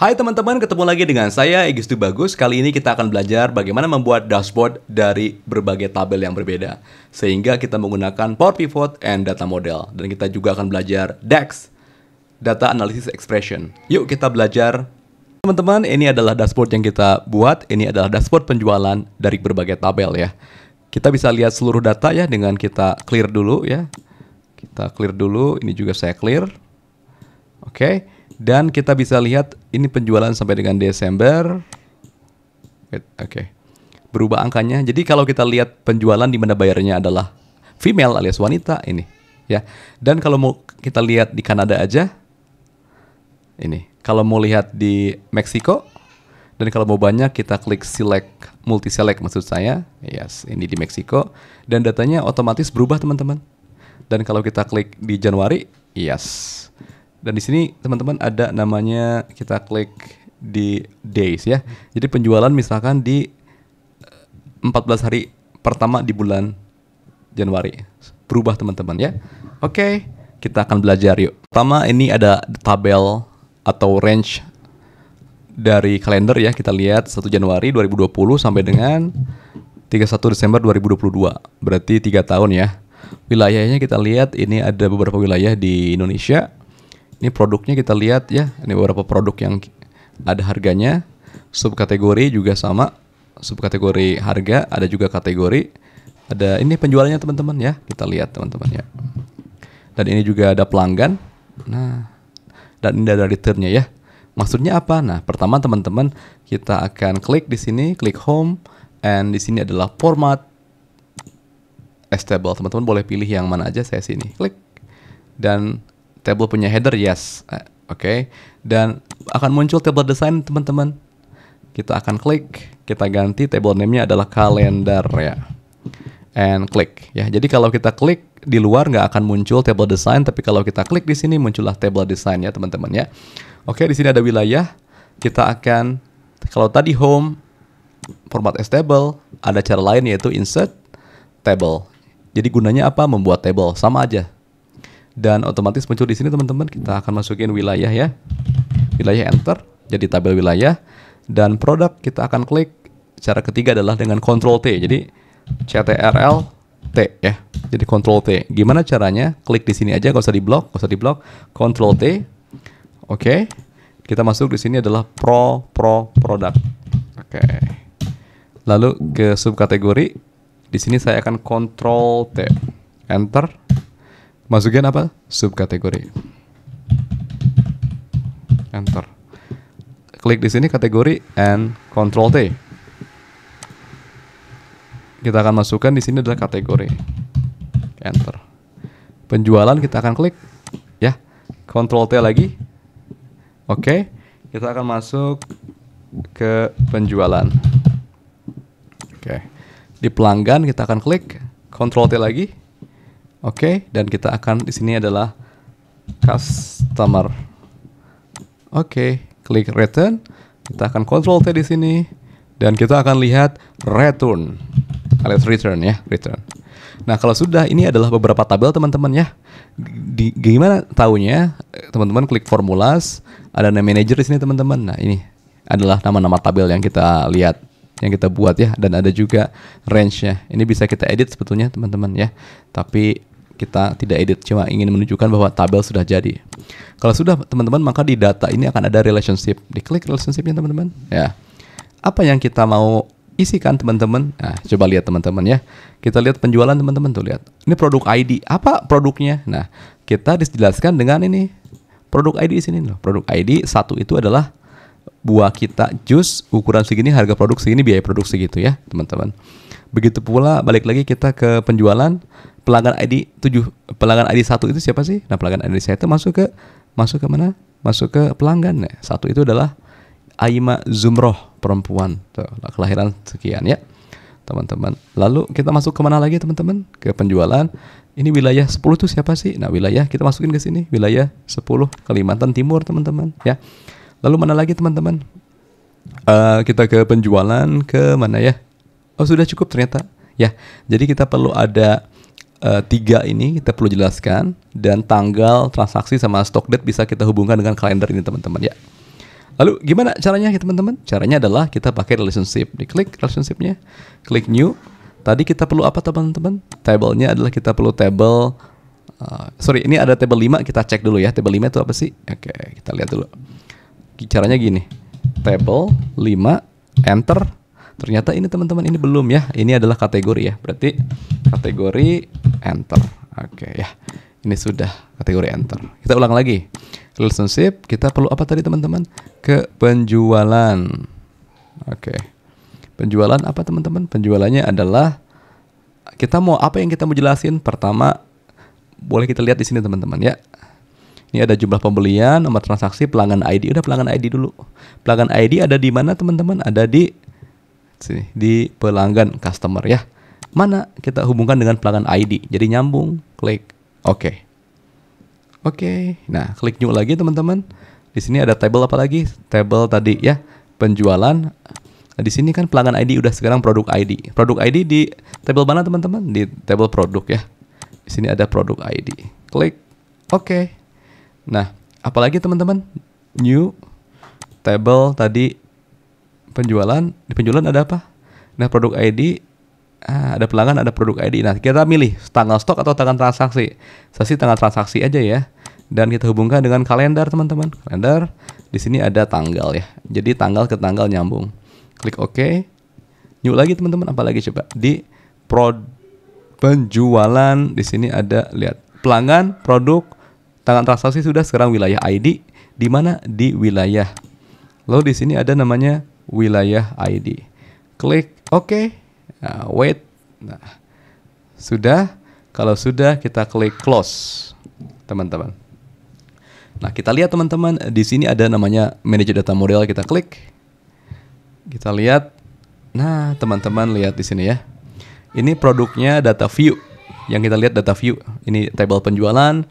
Hai teman-teman, ketemu lagi dengan saya Egistu Bagus. Kali ini kita akan belajar bagaimana membuat dashboard dari berbagai tabel yang berbeda. Sehingga kita menggunakan Power Pivot and Data Model. Dan kita juga akan belajar DAX, Data Analysis Expression. Yuk kita belajar. Teman-teman, ini adalah dashboard yang kita buat. Ini adalah dashboard penjualan dari berbagai tabel ya. Kita bisa lihat seluruh data ya dengan kita clear dulu ya. Kita clear dulu, ini juga saya clear. Oke. Okay. Dan kita bisa lihat ini penjualan sampai dengan Desember. Oke. Okay. Berubah angkanya. Jadi kalau kita lihat penjualan di mana bayarnya adalah female alias wanita ini, ya. Dan kalau mau kita lihat di Kanada aja ini. Kalau mau lihat di Meksiko dan kalau mau banyak kita klik select multi select maksud saya. Yes, ini di Meksiko dan datanya otomatis berubah teman-teman. Dan kalau kita klik di Januari, yes dan di sini teman-teman ada namanya kita klik di days ya. Jadi penjualan misalkan di 14 eh, hari pertama di bulan Januari. Berubah teman-teman ya. Oke, okay, kita akan belajar yuk. Pertama ini ada tabel atau range dari kalender ya. Kita lihat 1 Januari 2020 sampai dengan 31 Desember 2022. Berarti tiga tahun ya. Wilayahnya kita lihat ini ada beberapa wilayah di Indonesia ini produknya kita lihat ya, ini beberapa produk yang ada harganya. Subkategori juga sama, subkategori harga, ada juga kategori. Ada ini penjualannya teman-teman ya, kita lihat teman-teman ya. Dan ini juga ada pelanggan. Nah, dan ini ada returnnya ya. Maksudnya apa? Nah, pertama teman-teman kita akan klik di sini, klik home, and di sini adalah format stable Teman-teman boleh pilih yang mana aja saya sini. Klik dan table punya header yes eh, oke okay. dan akan muncul table design teman-teman kita akan klik kita ganti table name-nya adalah kalender ya and klik ya jadi kalau kita klik di luar nggak akan muncul table design tapi kalau kita klik di sini muncullah table design ya teman-teman ya oke di sini ada wilayah kita akan kalau tadi home format as table ada cara lain yaitu insert table jadi gunanya apa membuat table sama aja dan otomatis muncul di sini teman-teman kita akan masukin wilayah ya wilayah enter jadi tabel wilayah dan produk kita akan klik cara ketiga adalah dengan control T jadi CTRL T ya jadi control T gimana caranya klik di sini aja gak usah di blok gak usah di blok control T oke okay. kita masuk di sini adalah pro pro produk oke okay. lalu ke subkategori di sini saya akan control T enter Masukin apa? Subkategori. Enter. Klik di sini kategori and Control T. Kita akan masukkan di sini adalah kategori. Enter. Penjualan kita akan klik ya. Control T lagi. Oke. Okay. Kita akan masuk ke penjualan. Oke. Okay. Di pelanggan kita akan klik Control T lagi Oke, okay, dan kita akan di sini adalah customer. Oke, okay, klik return. Kita akan control T di sini dan kita akan lihat return alias nah, return ya, return. Nah, kalau sudah ini adalah beberapa tabel teman-teman ya. Di, gimana tahunya? Teman-teman klik formulas, ada name manager di sini teman-teman. Nah, ini adalah nama-nama tabel yang kita lihat yang kita buat ya dan ada juga range-nya. Ini bisa kita edit sebetulnya teman-teman ya. Tapi kita tidak edit cuma ingin menunjukkan bahwa tabel sudah jadi. Kalau sudah teman-teman maka di data ini akan ada relationship. Diklik relationshipnya teman-teman. Ya. Apa yang kita mau isikan teman-teman? Nah, coba lihat teman-teman ya. Kita lihat penjualan teman-teman tuh lihat. Ini produk ID. Apa produknya? Nah, kita dijelaskan dengan ini. Produk ID di sini loh. Produk ID satu itu adalah buah kita jus ukuran segini harga produk segini biaya produk segitu ya teman-teman. Begitu pula balik lagi kita ke penjualan pelanggan ID 7 pelanggan ID 1 itu siapa sih? Nah, pelanggan ID saya itu masuk ke masuk ke mana? Masuk ke pelanggan ya. Satu itu adalah Aima Zumroh perempuan. Tuh, kelahiran sekian ya. Teman-teman. Lalu kita masuk ke mana lagi teman-teman? Ke penjualan. Ini wilayah 10 itu siapa sih? Nah, wilayah kita masukin ke sini. Wilayah 10 Kalimantan Timur teman-teman ya. Lalu mana lagi teman-teman? Uh, kita ke penjualan ke mana ya? Oh sudah cukup ternyata ya. Jadi kita perlu ada uh, tiga ini kita perlu jelaskan dan tanggal transaksi sama stock date bisa kita hubungkan dengan kalender ini teman-teman ya. Lalu gimana caranya ya teman-teman? Caranya adalah kita pakai relationship. Diklik relationshipnya, klik new. Tadi kita perlu apa teman-teman? Tablenya adalah kita perlu table Uh, sorry, ini ada table 5 kita cek dulu ya. Table 5 itu apa sih? Oke, kita lihat dulu. Caranya gini. Table 5 enter Ternyata ini teman-teman ini belum ya. Ini adalah kategori ya. Berarti kategori enter. Oke ya. Ini sudah kategori enter. Kita ulang lagi. Relationship kita perlu apa tadi teman-teman? Ke penjualan. Oke. Penjualan apa teman-teman? Penjualannya adalah kita mau apa yang kita mau jelasin? Pertama boleh kita lihat di sini teman-teman ya. Ini ada jumlah pembelian, nomor transaksi, pelanggan ID. Udah pelanggan ID dulu. Pelanggan ID ada di mana teman-teman? Ada di sini di pelanggan customer ya. Mana kita hubungkan dengan pelanggan ID. Jadi nyambung, klik oke. Okay. Oke. Okay. Nah, klik new lagi teman-teman. Di sini ada table apa lagi? Table tadi ya, penjualan. Nah, di sini kan pelanggan ID udah sekarang produk ID. Produk ID di table mana teman-teman? Di table produk ya. Di sini ada produk ID. Klik oke. Okay. Nah, apalagi teman-teman? New table tadi penjualan di penjualan ada apa nah produk ID ah, ada pelanggan ada produk ID nah kita milih tanggal stok atau tanggal transaksi saya sih tanggal transaksi aja ya dan kita hubungkan dengan kalender teman-teman kalender di sini ada tanggal ya jadi tanggal ke tanggal nyambung klik OK new lagi teman-teman apalagi coba di pro penjualan di sini ada lihat pelanggan produk tanggal transaksi sudah sekarang wilayah ID di mana di wilayah lalu di sini ada namanya wilayah ID. Klik OK, nah, wait. Nah, sudah. Kalau sudah, kita klik close, teman-teman. Nah, kita lihat teman-teman, di sini ada namanya manage data model, kita klik. Kita lihat. Nah, teman-teman lihat di sini ya. Ini produknya data view. Yang kita lihat data view. Ini table penjualan,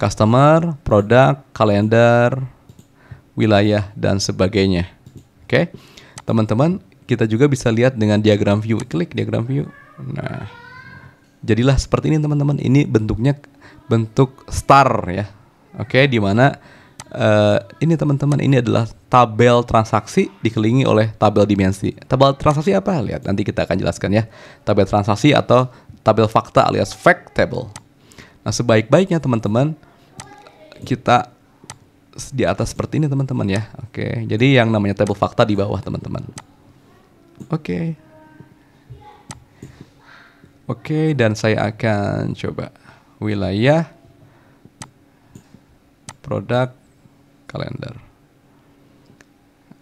customer, produk, kalender, wilayah dan sebagainya. Oke. Okay? teman-teman kita juga bisa lihat dengan diagram view klik diagram view nah jadilah seperti ini teman-teman ini bentuknya bentuk star ya oke okay, di uh, ini teman-teman ini adalah tabel transaksi dikelilingi oleh tabel dimensi tabel transaksi apa lihat nanti kita akan jelaskan ya tabel transaksi atau tabel fakta alias fact table nah sebaik-baiknya teman-teman kita di atas seperti ini teman-teman ya. Oke, okay. jadi yang namanya table fakta di bawah teman-teman. Oke. Okay. Oke, okay, dan saya akan coba wilayah produk kalender.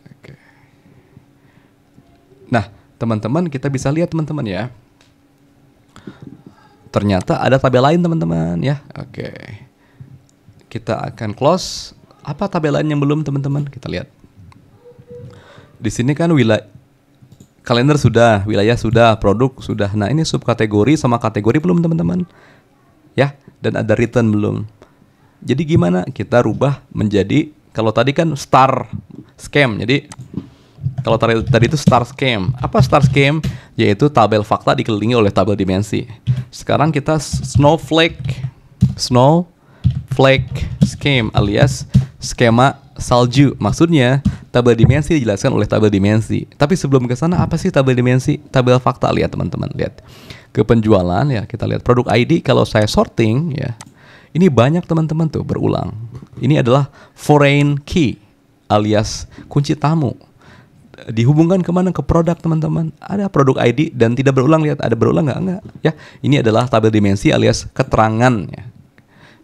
Oke. Okay. Nah, teman-teman kita bisa lihat teman-teman ya. Ternyata ada tabel lain teman-teman ya. Oke. Okay. Kita akan close apa tabelan yang belum teman-teman? Kita lihat. Di sini kan wilayah kalender sudah, wilayah sudah, produk sudah. Nah, ini subkategori sama kategori belum teman-teman? Ya, dan ada return belum. Jadi gimana? Kita rubah menjadi kalau tadi kan star scam. Jadi kalau tadi, tadi itu star scam Apa star scam Yaitu tabel fakta dikelilingi oleh tabel dimensi. Sekarang kita snowflake snow flake scheme alias skema salju. Maksudnya, tabel dimensi dijelaskan oleh tabel dimensi. Tapi sebelum ke sana apa sih tabel dimensi? Tabel fakta lihat teman-teman, lihat. Ke penjualan ya, kita lihat produk ID kalau saya sorting ya. Ini banyak teman-teman tuh berulang. Ini adalah foreign key alias kunci tamu. Dihubungkan kemana ke produk teman-teman? Ada produk ID dan tidak berulang lihat ada berulang nggak enggak ya? Ini adalah tabel dimensi alias keterangan ya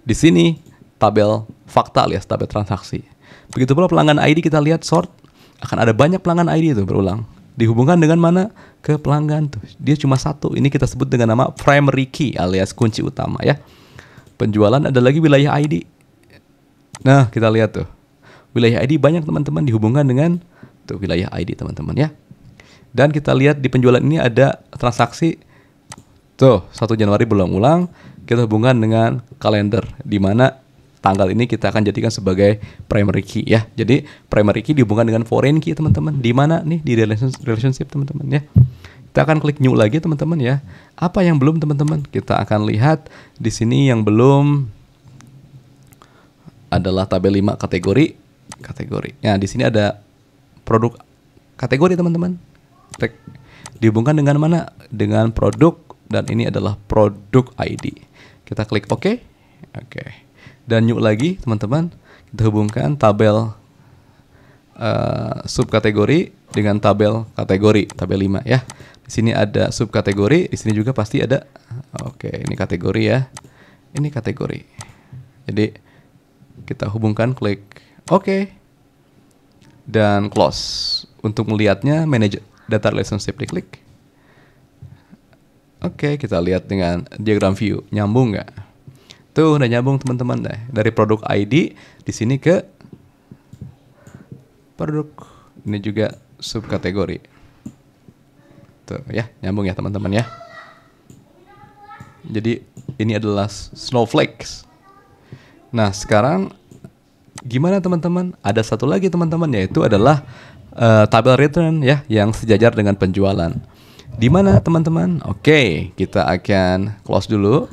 di sini tabel fakta alias tabel transaksi. Begitu pula pelanggan ID kita lihat short akan ada banyak pelanggan ID itu berulang. Dihubungkan dengan mana? Ke pelanggan tuh. Dia cuma satu. Ini kita sebut dengan nama primary key alias kunci utama ya. Penjualan ada lagi wilayah ID. Nah, kita lihat tuh. Wilayah ID banyak teman-teman dihubungkan dengan tuh wilayah ID teman-teman ya. Dan kita lihat di penjualan ini ada transaksi tuh 1 Januari belum ulang kita hubungkan dengan kalender di mana tanggal ini kita akan jadikan sebagai primary key ya. Jadi primary key dihubungkan dengan foreign key teman-teman. Di mana nih di relationship teman-teman ya. Kita akan klik new lagi teman-teman ya. Apa yang belum teman-teman? Kita akan lihat di sini yang belum adalah tabel 5 kategori kategori. Nah, di sini ada produk kategori teman-teman. Dihubungkan dengan mana? Dengan produk dan ini adalah produk ID. Kita klik oke. Okay. Oke. Okay. Dan new lagi teman-teman, kita hubungkan tabel uh, subkategori dengan tabel kategori, tabel 5 ya. Di sini ada subkategori, di sini juga pasti ada oke, okay, ini kategori ya. Ini kategori. Jadi kita hubungkan klik oke. Okay. Dan close. Untuk melihatnya manage data relationship diklik. Oke, okay, kita lihat dengan diagram view. Nyambung nggak? Tuh, udah nyambung teman-teman deh. Dari produk ID di sini ke produk. Ini juga subkategori. Tuh, ya, nyambung ya teman-teman ya. Jadi ini adalah snowflakes. Nah, sekarang gimana teman-teman? Ada satu lagi teman-teman yaitu adalah uh, tabel return ya yang sejajar dengan penjualan. Di mana teman-teman? Oke, okay, kita akan close dulu.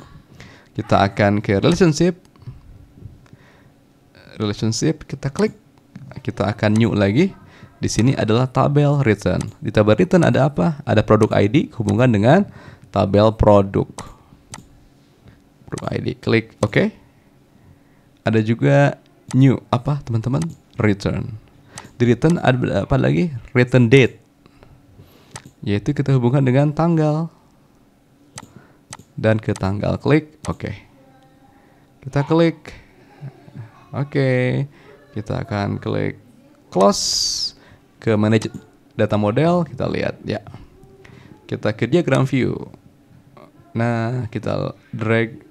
Kita akan ke relationship. Relationship kita klik. Kita akan new lagi. Di sini adalah tabel return. Di tabel return ada apa? Ada produk ID hubungan dengan tabel produk. Produk ID klik oke. Okay. Ada juga new apa teman-teman? Return. Di return ada apa lagi? Return date yaitu kita hubungkan dengan tanggal dan ke tanggal klik oke okay. kita klik oke okay. kita akan klik close ke manage data model kita lihat ya kita ke diagram view nah kita drag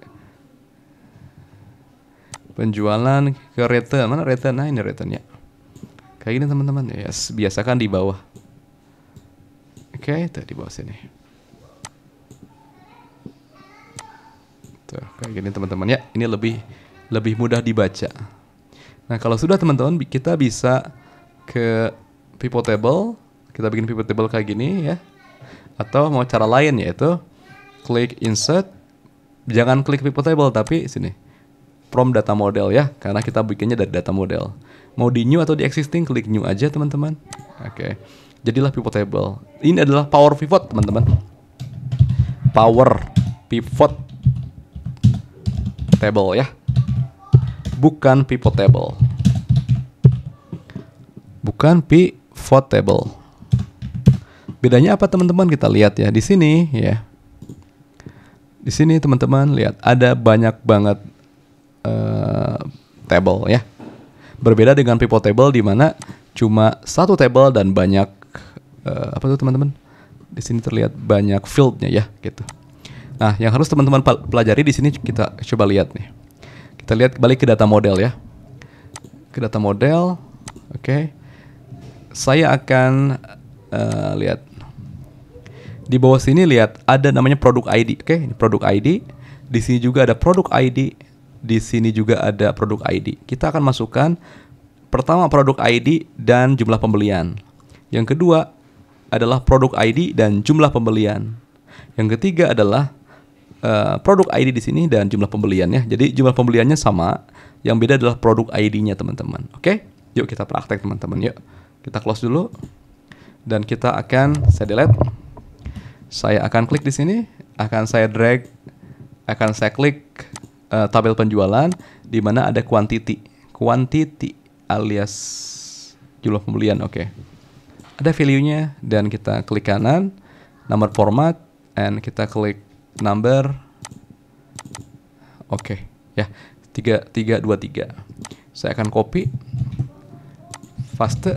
penjualan ke return mana return nah ini return ya kayak gini teman-teman yes biasakan di bawah Oke, okay, tuh di bawah sini. Tuh, kayak gini teman-teman ya. Ini lebih lebih mudah dibaca. Nah, kalau sudah teman-teman kita bisa ke pivot table, kita bikin pivot table kayak gini ya. Atau mau cara lain yaitu klik insert jangan klik pivot table tapi sini from data model ya karena kita bikinnya dari data model. Mau di new atau di existing klik new aja teman-teman. Oke. Okay jadilah pivot table Ini adalah power pivot, teman-teman. Power pivot table ya. Bukan pivot table Bukan pivot table Bedanya apa teman-teman? Kita lihat ya di sini ya. Di sini teman-teman lihat ada banyak banget uh, table ya. Berbeda dengan pivot table di mana cuma satu table dan banyak uh, apa tuh teman-teman? Di sini terlihat banyak fieldnya ya gitu. Nah, yang harus teman-teman pelajari di sini kita coba lihat nih. Kita lihat balik ke data model ya. Ke data model, oke. Okay. Saya akan uh, lihat di bawah sini lihat ada namanya produk ID, oke? Okay? Ini produk ID. Di sini juga ada produk ID. Di sini juga ada produk ID. Kita akan masukkan pertama produk ID dan jumlah pembelian. Yang kedua adalah produk ID dan jumlah pembelian. Yang ketiga adalah uh, produk ID di sini dan jumlah pembeliannya. Jadi jumlah pembeliannya sama, yang beda adalah produk ID-nya teman-teman. Oke, okay? yuk kita praktek teman-teman. Yuk kita close dulu dan kita akan saya delete. Saya akan klik di sini, akan saya drag, akan saya klik uh, tabel penjualan di mana ada quantity, quantity alias jumlah pembelian. Oke. Okay ada value-nya dan kita klik kanan nomor format and kita klik number oke okay, ya tiga saya akan copy paste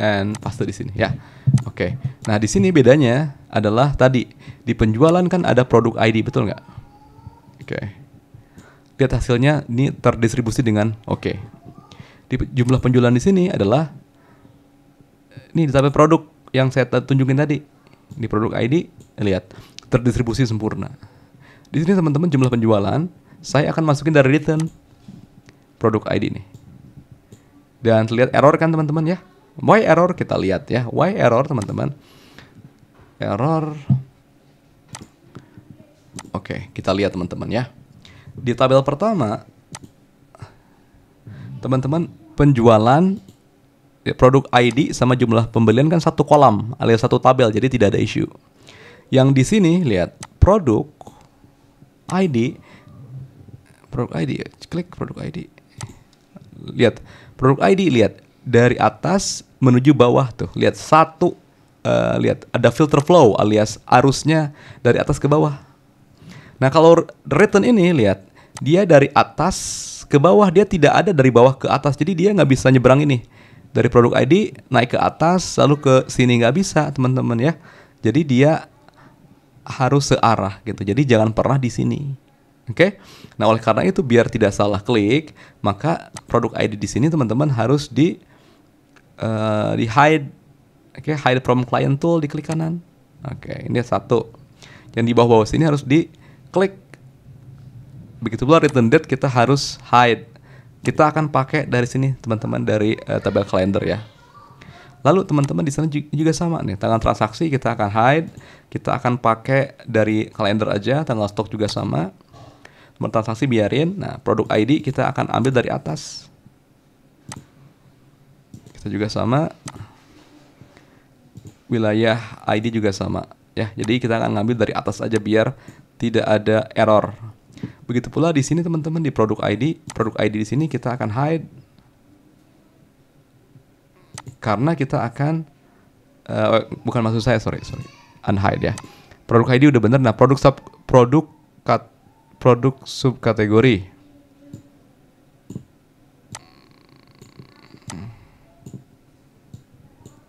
and paste di sini ya oke okay. nah di sini bedanya adalah tadi di penjualan kan ada produk ID betul nggak oke okay. lihat hasilnya ini terdistribusi dengan oke okay. di jumlah penjualan di sini adalah ini di tabel produk yang saya tunjukin tadi di produk ID lihat terdistribusi sempurna. Di sini teman-teman jumlah penjualan saya akan masukin dari return produk ID ini Dan lihat error kan teman-teman ya. Why error kita lihat ya. Why error teman-teman. Error. Oke, kita lihat teman-teman ya. Di tabel pertama teman-teman penjualan Ya, produk ID sama jumlah pembelian kan satu kolam alias satu tabel jadi tidak ada isu. Yang di sini lihat produk ID produk ID ya, klik produk ID. Lihat produk ID lihat dari atas menuju bawah tuh. Lihat satu uh, lihat ada filter flow alias arusnya dari atas ke bawah. Nah, kalau return ini lihat dia dari atas ke bawah dia tidak ada dari bawah ke atas jadi dia nggak bisa nyebrang ini dari produk ID naik ke atas lalu ke sini nggak bisa teman-teman ya jadi dia harus searah gitu jadi jangan pernah di sini oke okay? nah oleh karena itu biar tidak salah klik maka produk ID di sini teman-teman harus di uh, di hide oke okay? hide from client tool di klik kanan oke okay, ini satu yang di bawah-bawah sini harus di klik begitu pula return date kita harus hide kita akan pakai dari sini teman-teman dari uh, tabel kalender ya. Lalu teman-teman di sana juga sama nih, tanggal transaksi kita akan hide, kita akan pakai dari kalender aja, tanggal stok juga sama. Nomor transaksi biarin. Nah, produk ID kita akan ambil dari atas. Kita juga sama. Wilayah ID juga sama ya. Jadi kita akan ngambil dari atas aja biar tidak ada error. Begitu pula di sini teman-teman di produk ID, produk ID di sini kita akan hide karena kita akan uh, bukan maksud saya sorry sorry unhide ya. Produk ID udah bener. Nah produk sub produk kat, produk subkategori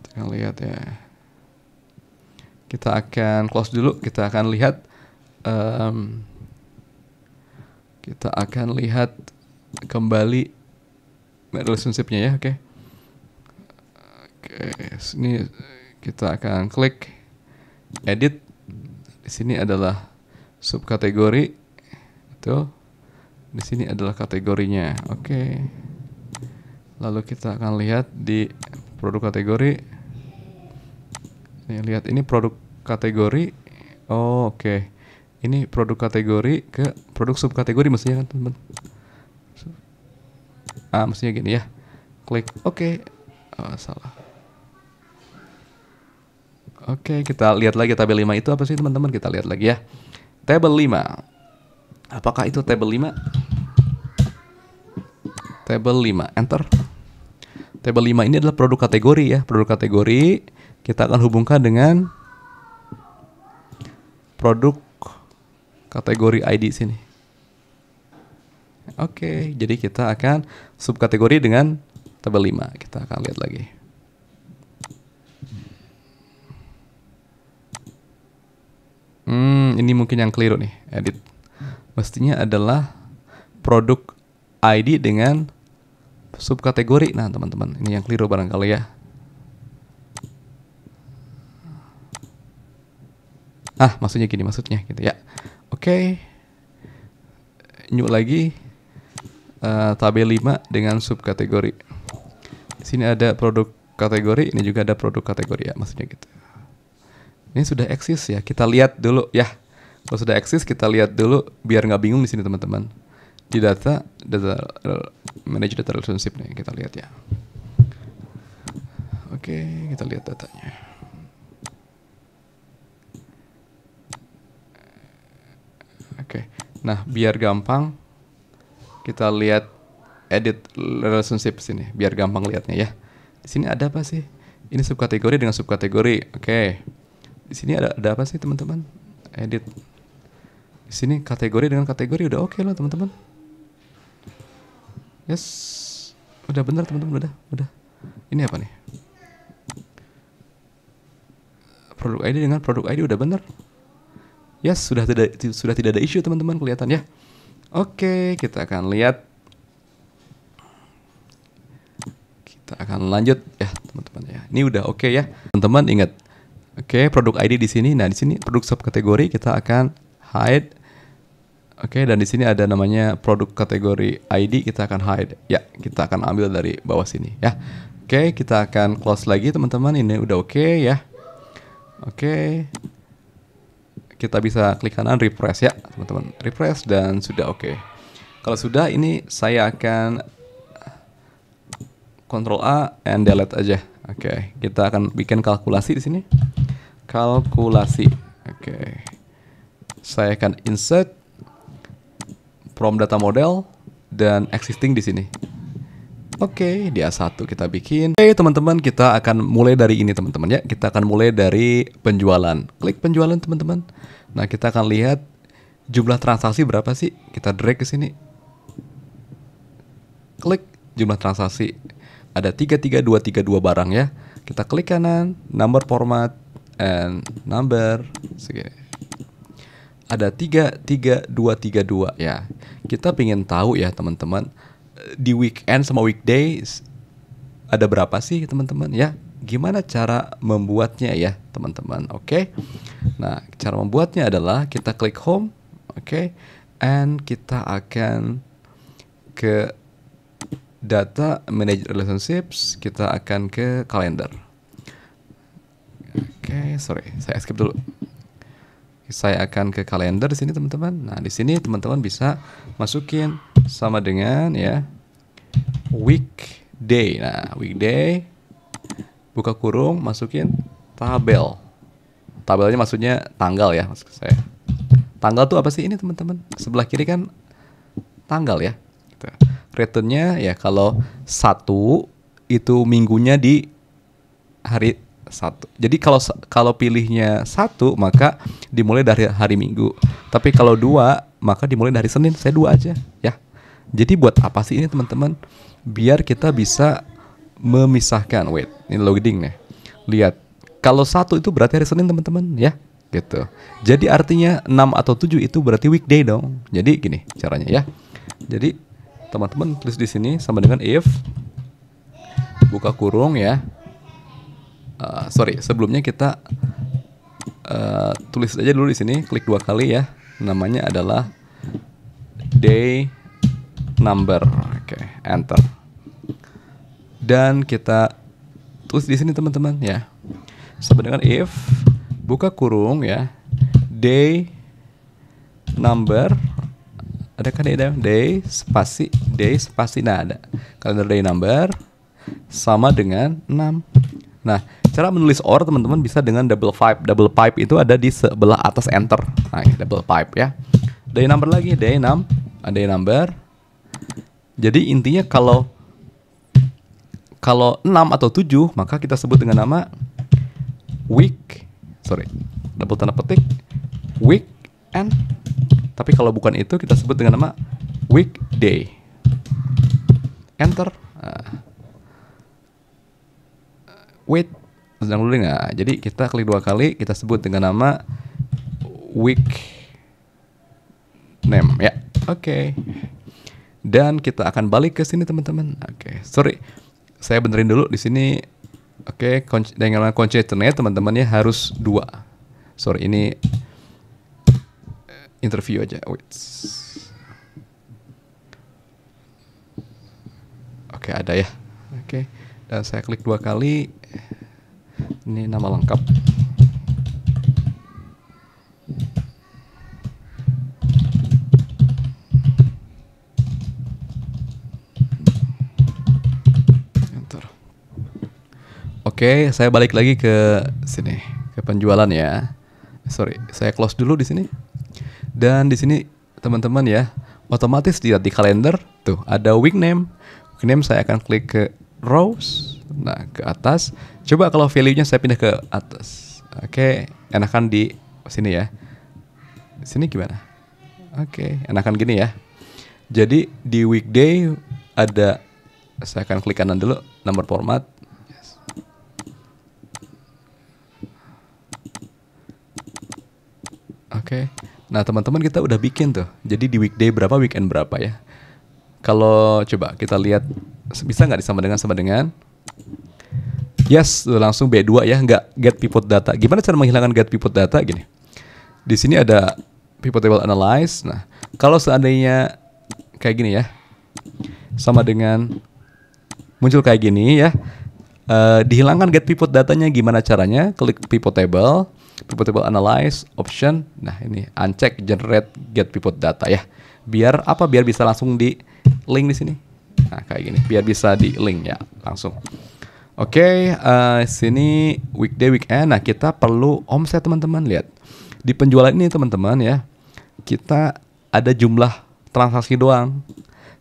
kita lihat ya kita akan close dulu kita akan lihat um, kita akan lihat kembali relationship-nya ya, oke? Okay? Oke, okay, sini kita akan klik edit. Di sini adalah subkategori itu. Di sini adalah kategorinya. Oke. Okay. Lalu kita akan lihat di produk kategori. Nih, lihat ini produk kategori. Oh, oke. Okay ini produk kategori ke produk subkategori mestinya kan teman teman ah mestinya gini ya klik oke okay. oh, salah oke okay, kita lihat lagi tabel 5 itu apa sih teman-teman kita lihat lagi ya tabel 5 apakah itu tabel 5 tabel 5 enter tabel 5 ini adalah produk kategori ya produk kategori kita akan hubungkan dengan produk kategori ID sini. Oke, jadi kita akan subkategori dengan tabel 5. Kita akan lihat lagi. Hmm, ini mungkin yang keliru nih, edit. Mestinya adalah produk ID dengan subkategori. Nah, teman-teman, ini yang keliru barangkali ya. Ah, maksudnya gini, maksudnya gitu ya oke okay. new lagi uh, eh, tabel 5 dengan subkategori di sini ada produk kategori ini juga ada produk kategori ya maksudnya gitu ini sudah eksis ya kita lihat dulu ya kalau sudah eksis kita lihat dulu biar nggak bingung di sini teman-teman di data data manage data relationship nih kita lihat ya oke okay, kita lihat datanya Oke. Okay. Nah, biar gampang kita lihat edit relationship sini, biar gampang lihatnya ya. Di sini ada apa sih? Ini subkategori dengan subkategori. Oke. Okay. Di sini ada ada apa sih, teman-teman? Edit. Di sini kategori dengan kategori udah oke okay loh, teman-teman. Yes. Udah benar, teman-teman, udah, udah. Ini apa nih? Produk ID dengan produk ID udah benar. Yes, ya, sudah tidak sudah tidak ada isu teman-teman kelihatan ya. Oke, kita akan lihat. Kita akan lanjut ya, teman-teman ya. Ini udah oke okay, ya. Teman-teman ingat. Oke, okay, produk ID di sini. Nah, di sini produk sub kategori kita akan hide. Oke, okay, dan di sini ada namanya produk kategori ID kita akan hide. Ya, kita akan ambil dari bawah sini ya. Oke, okay, kita akan close lagi teman-teman. Ini udah oke okay, ya. Oke. Okay kita bisa klik kanan refresh ya teman-teman refresh dan sudah oke okay. kalau sudah ini saya akan Ctrl A and delete aja oke okay. kita akan bikin kalkulasi di sini kalkulasi oke okay. saya akan insert from data model dan existing di sini Oke, dia di A1 kita bikin. Oke, teman-teman, kita akan mulai dari ini, teman-teman ya. Kita akan mulai dari penjualan. Klik penjualan, teman-teman. Nah, kita akan lihat jumlah transaksi berapa sih? Kita drag ke sini. Klik jumlah transaksi. Ada 33232 barang ya. Kita klik kanan, number format and number segini. Ada 33232 ya. Kita pingin tahu ya, teman-teman di weekend sama weekday ada berapa sih teman-teman ya? Gimana cara membuatnya ya teman-teman? Oke. Okay? Nah, cara membuatnya adalah kita klik home, oke, okay? and kita akan ke data manage relationships, kita akan ke kalender. Oke, okay, sorry, saya skip dulu saya akan ke kalender di sini teman-teman. Nah, di sini teman-teman bisa masukin sama dengan ya weekday. Nah, weekday buka kurung masukin tabel. Tabelnya maksudnya tanggal ya maksud saya. Tanggal tuh apa sih ini teman-teman? Sebelah kiri kan tanggal ya. Gitu. Returnnya ya kalau satu itu minggunya di hari satu. Jadi kalau kalau pilihnya satu maka dimulai dari hari Minggu. Tapi kalau dua maka dimulai dari Senin. Saya dua aja ya. Jadi buat apa sih ini teman-teman? biar kita bisa memisahkan wait ini loading nih lihat kalau satu itu berarti hari Senin teman-teman ya gitu jadi artinya 6 atau 7 itu berarti weekday dong jadi gini caranya ya jadi teman-teman tulis di sini sama dengan if buka kurung ya uh, sorry sebelumnya kita uh, tulis aja dulu di sini klik dua kali ya namanya adalah day number oke okay, enter dan kita tulis di sini teman-teman ya sama dengan if buka kurung ya day number ada kan ada day spasi day spasi nah ada kalender day number sama dengan 6 nah cara menulis or teman-teman bisa dengan double pipe double pipe itu ada di sebelah atas enter nah double pipe ya day number lagi day 6 nah, day number jadi intinya kalau kalau 6 atau 7 maka kita sebut dengan nama weak sorry double tanda petik weak and tapi kalau bukan itu kita sebut dengan nama weekday enter uh, wait sedang dulu nggak jadi kita klik dua kali kita sebut dengan nama week name ya oke okay. dan kita akan balik ke sini teman-teman oke okay. sorry saya benerin dulu di sini. Oke, okay, dengan internet teman-temannya harus dua. Sorry, ini eh, interview aja. Wait. Oke, okay, ada ya. Oke. Okay. Dan saya klik dua kali. Ini nama lengkap. Oke, saya balik lagi ke sini ke penjualan ya. Sorry, saya close dulu di sini. Dan di sini teman-teman ya, otomatis di di kalender tuh ada week name. Week name saya akan klik ke rows. Nah, ke atas. Coba kalau value-nya saya pindah ke atas. Oke, enakan di sini ya. Sini gimana? Oke, enakan gini ya. Jadi di weekday ada saya akan klik kanan dulu nomor format Oke. Okay. Nah, teman-teman kita udah bikin tuh. Jadi di weekday berapa, weekend berapa ya? Kalau coba kita lihat bisa nggak disama dengan sama dengan Yes, langsung B2 ya, nggak get pivot data. Gimana cara menghilangkan get pivot data gini? Di sini ada pivot table analyze. Nah, kalau seandainya kayak gini ya, sama dengan muncul kayak gini ya, uh, dihilangkan get pivot datanya gimana caranya? Klik pivot table pivot analyze option nah ini uncheck generate get pivot data ya biar apa biar bisa langsung di link di sini nah kayak gini biar bisa di link ya langsung oke okay, uh, eh, sini weekday weekend nah kita perlu omset teman-teman lihat di penjualan ini teman-teman ya kita ada jumlah transaksi doang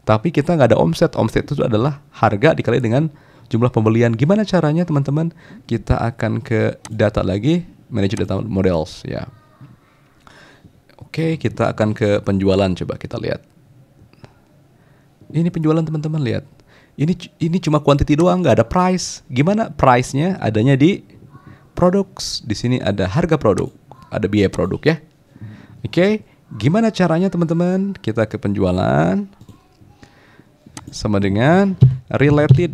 tapi kita nggak ada omset omset itu adalah harga dikali dengan jumlah pembelian gimana caranya teman-teman kita akan ke data lagi manage data models ya. Oke, kita akan ke penjualan coba kita lihat. Ini penjualan teman-teman lihat. Ini ini cuma quantity doang, nggak ada price. Gimana price-nya? Adanya di products. Di sini ada harga produk, ada biaya produk ya. Oke, gimana caranya teman-teman? Kita ke penjualan sama dengan related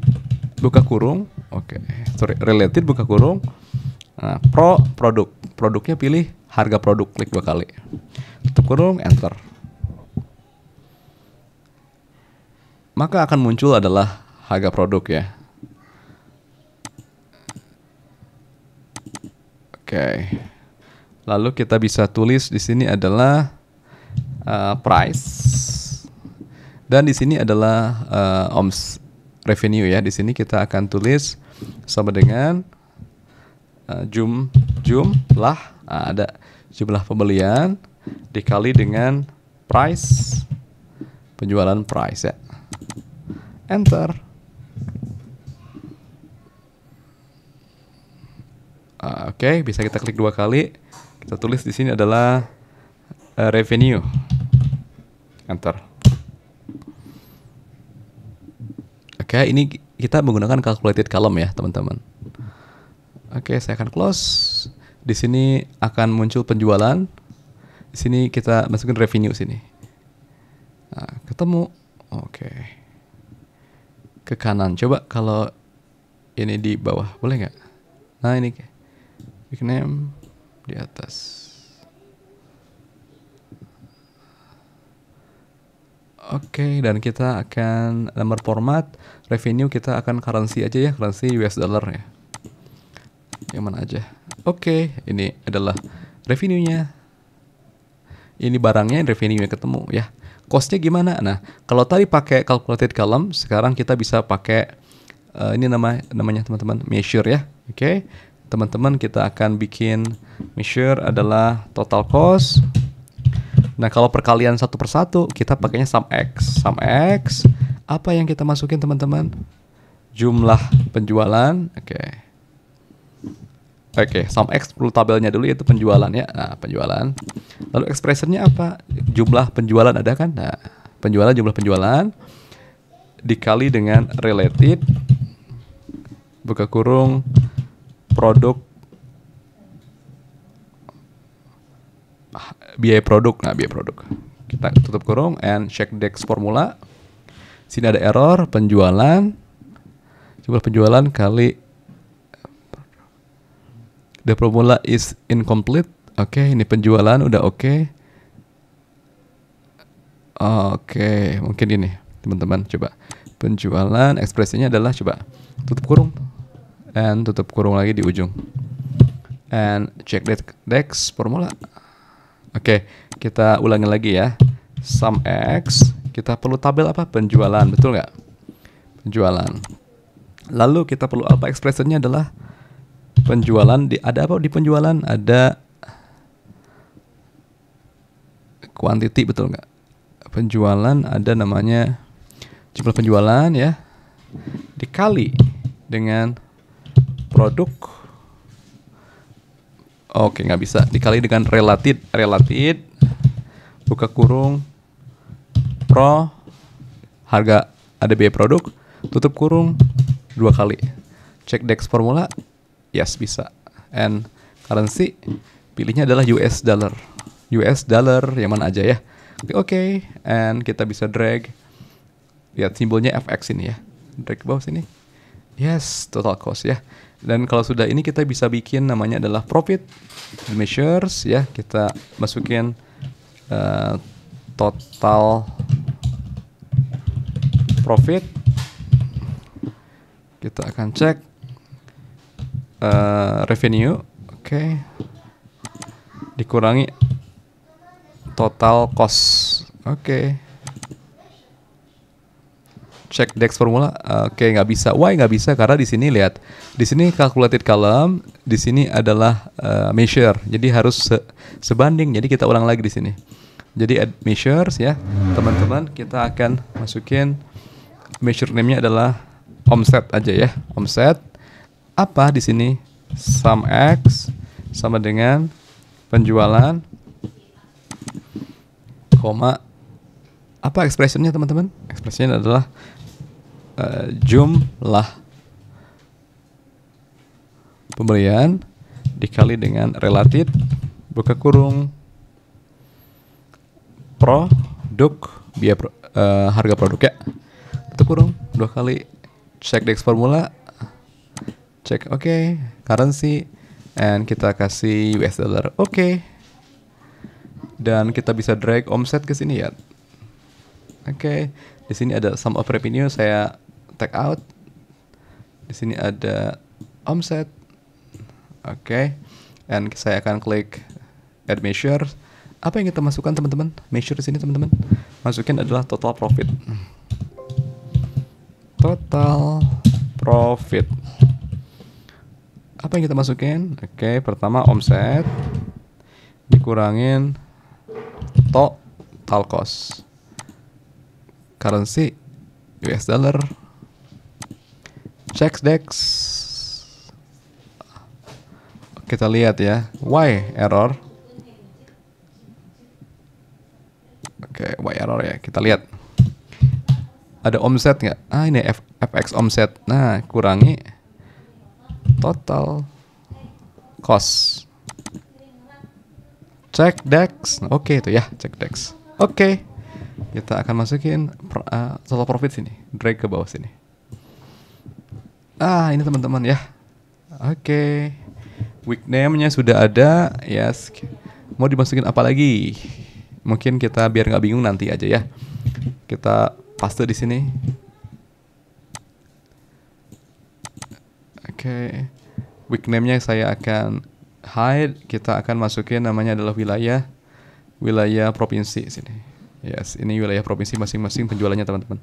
buka kurung. Oke, sorry, related buka kurung Nah, pro produk. Produknya pilih harga produk klik dua kali. Tutup kurung enter. Maka akan muncul adalah harga produk ya. Oke. Okay. Lalu kita bisa tulis di sini adalah uh, price dan di sini adalah uh, eh, oms revenue ya. Di sini kita akan tulis sama dengan Eh, jum jumlah nah, eh, ada jumlah pembelian dikali dengan price penjualan price ya. Enter. Uh, Oke, okay, bisa kita klik dua kali. Kita tulis di sini adalah uh, revenue. Enter. Oke, okay, ini kita menggunakan calculated column ya, teman-teman. Oke, saya akan close. Di sini akan muncul penjualan. Di sini kita masukkan revenue sini. Nah, ketemu. Oke. Ke kanan. Coba kalau ini di bawah, boleh nggak? Nah, ini big name di atas. Oke, okay, dan kita akan nomor format revenue kita akan currency aja ya, currency US dollar ya yang mana aja oke okay, ini adalah revenue-nya ini barangnya revenue-nya ketemu ya costnya gimana nah kalau tadi pakai calculated column sekarang kita bisa pakai uh, ini nama namanya teman-teman measure ya oke okay. teman-teman kita akan bikin measure adalah total cost nah kalau perkalian satu persatu kita pakainya sum x sum x apa yang kita masukin teman-teman jumlah penjualan oke okay. Oke, okay, sum X perlu tabelnya dulu yaitu penjualan ya. Nah, penjualan. Lalu expressionnya apa? Jumlah penjualan ada kan? Nah, penjualan jumlah penjualan dikali dengan related buka kurung produk ah, biaya produk nah biaya produk kita tutup kurung and check dex formula sini ada error penjualan jumlah penjualan kali The formula is incomplete. Oke, okay, ini penjualan udah oke. Okay. Oke, okay, mungkin ini teman-teman coba penjualan ekspresinya adalah coba tutup kurung and tutup kurung lagi di ujung and check that dex formula. Oke, okay, kita ulangi lagi ya. Sum x kita perlu tabel apa penjualan betul nggak? Penjualan. Lalu kita perlu apa ekspresinya adalah penjualan di, ada apa di penjualan ada quantity betul nggak penjualan ada namanya jumlah penjualan ya dikali dengan produk oke nggak bisa dikali dengan relatif relatif buka kurung pro harga ada biaya produk tutup kurung dua kali cek dex formula Yes, bisa. And currency pilihnya adalah US dollar. US dollar yang mana aja ya. Oke, okay, and kita bisa drag. Lihat simbolnya FX ini ya. Drag ke bawah sini. Yes, total cost ya. Dan kalau sudah ini kita bisa bikin namanya adalah profit measures ya. Kita masukin uh, total profit. Kita akan cek Eh, revenue oke okay. dikurangi total cost oke okay. cek dex formula oke okay, nggak bisa why nggak bisa karena di sini lihat di sini calculated column di sini adalah uh, measure jadi harus se sebanding jadi kita ulang lagi di sini jadi add measures ya teman-teman kita akan masukin measure name-nya adalah omset aja ya omset apa di sini? Sum X sama dengan penjualan koma apa ekspresinya teman-teman? Ekspresinya adalah uh, jumlah pembelian dikali dengan relatif buka kurung produk biaya pro, uh, harga produk ya tutup kurung dua kali cek dex formula cek oke okay, currency and kita kasih US dollar oke okay. dan kita bisa drag omset ke sini ya oke okay. di sini ada sum of revenue saya take out di sini ada omset oke okay. and saya akan klik add measure apa yang kita masukkan teman-teman measure di sini teman-teman masukin adalah total profit total profit apa yang kita masukin? Oke, pertama omset dikurangin total cost. Currency US dollar. Checks dex. Kita lihat ya. Why error? Oke, why error ya. Kita lihat. Ada omset nggak? Ah, ini F FX omset. Nah, kurangi total cost cek dex oke okay, itu ya cek dex oke okay. kita akan masukin uh, total profit sini drag ke bawah sini ah ini teman-teman ya oke okay. week name-nya sudah ada yes mau dimasukin apa lagi mungkin kita biar nggak bingung nanti aja ya kita paste di sini okay. name nya saya akan hide kita akan masukin namanya adalah wilayah wilayah provinsi sini yes ini wilayah provinsi masing-masing penjualannya teman-teman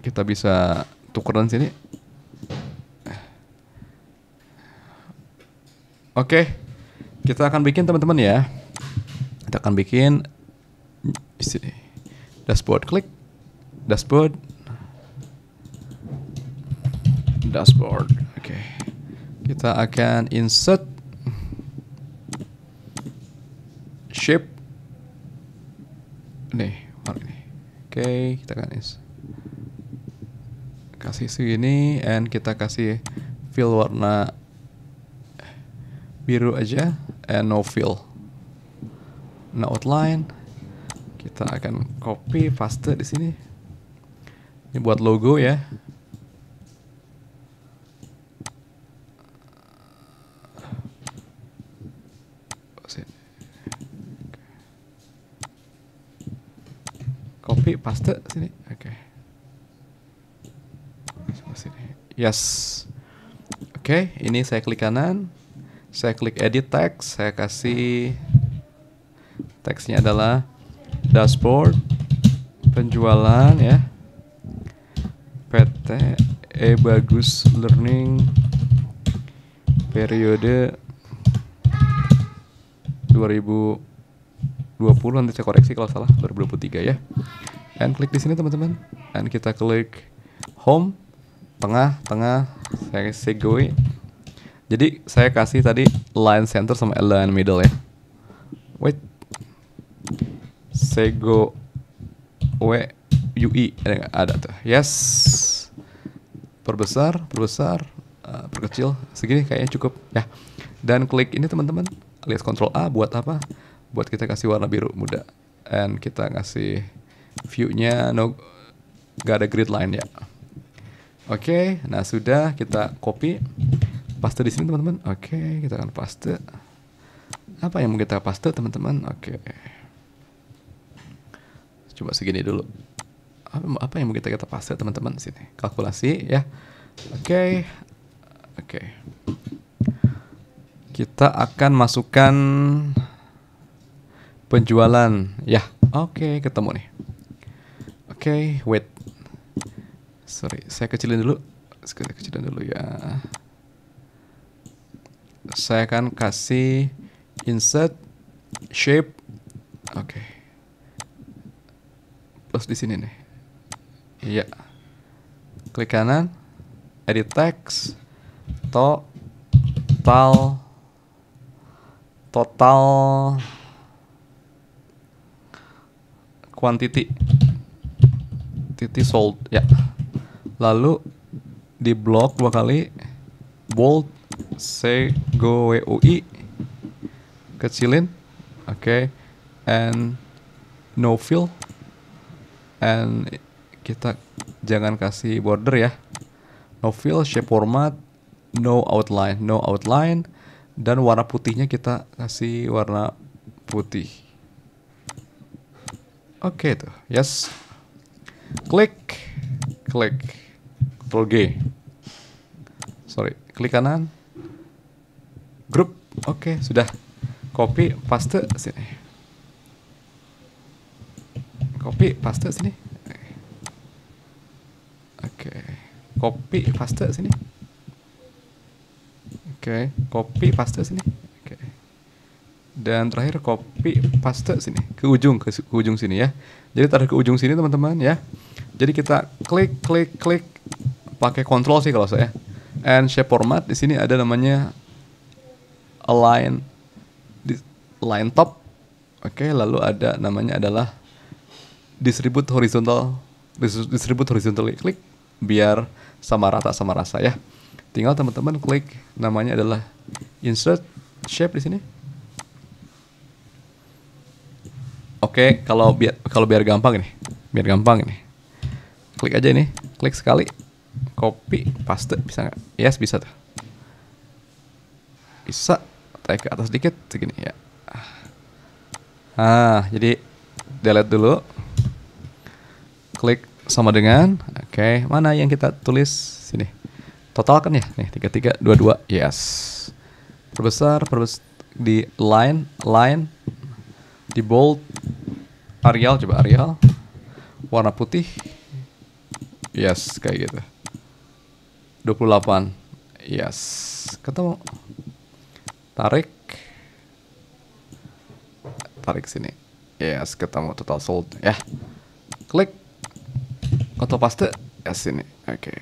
kita bisa tukeran sini oke okay. kita akan bikin teman-teman ya kita akan bikin sini dashboard klik dashboard dashboard. Oke. Okay. Kita akan insert shape nih warna ini. Oke, okay, kita akan insert. kasih segini and kita kasih fill warna biru aja and no fill. No outline. Kita akan copy paste di sini. Ini buat logo ya. paste sini oke okay. sini yes oke okay, ini saya klik kanan saya klik edit text saya kasih teksnya adalah dashboard penjualan ya PT E Bagus Learning periode 2020 nanti saya koreksi kalau salah 2023 ya dan klik di sini teman-teman dan kita klik home tengah tengah saya segue jadi saya kasih tadi line center sama line middle ya wait sego w ui ada, ada tuh yes perbesar perbesar eh, perkecil segini kayaknya cukup ya dan klik ini teman-teman alias control a buat apa buat kita kasih warna biru muda and kita ngasih viewnya no gak ada grid line ya. Oke, okay, nah sudah kita copy, paste di sini teman-teman. Oke, okay, kita akan paste. Apa yang mau kita paste teman-teman? Oke, okay. coba segini dulu. Apa, apa yang mau kita kita paste teman-teman sini? Kalkulasi ya. Oke, okay. oke. Okay. Kita akan masukkan penjualan ya. Oke, okay, ketemu nih. Oke, okay, wait. Sorry, saya kecilin dulu. Saya kecilin dulu ya. Saya akan kasih insert shape. Oke. Okay. Plus di sini nih. Iya. Klik kanan, edit text, total total quantity Titi sold ya. Lalu di blok dua kali bold c go w u i kecilin oke okay. and no fill and kita jangan kasih border ya no fill shape format no outline no outline dan warna putihnya kita kasih warna putih oke okay, tuh yes klik klik Ctrl G sorry klik kanan grup oke okay, sudah copy paste sini copy paste sini oke okay. copy paste sini oke okay. copy paste sini oke dan terakhir copy paste sini ke ujung ke, ke ujung sini ya jadi taruh ke ujung sini teman-teman ya jadi kita klik, klik, klik pakai kontrol sih kalau saya. And shape format di sini ada namanya align line top. Oke, okay, lalu ada namanya adalah distribute horizontal distribute horizontally klik biar sama rata sama rasa ya. Tinggal teman-teman klik namanya adalah insert shape di sini. Oke, okay, kalau biar kalau biar gampang nih, biar gampang nih klik aja nih klik sekali copy paste bisa nggak yes bisa tuh bisa tarik ke atas dikit segini ya ah jadi delete dulu klik sama dengan oke okay. mana yang kita tulis sini total kan ya nih tiga tiga dua dua yes perbesar perbesar di line line di bold Arial coba Arial warna putih Yes, kayak gitu. 28. Yes. Ketemu. Tarik. Tarik sini. Yes, ketemu total sold. Ya. Yeah. Klik. Auto paste. Yes, sini. Oke. Okay.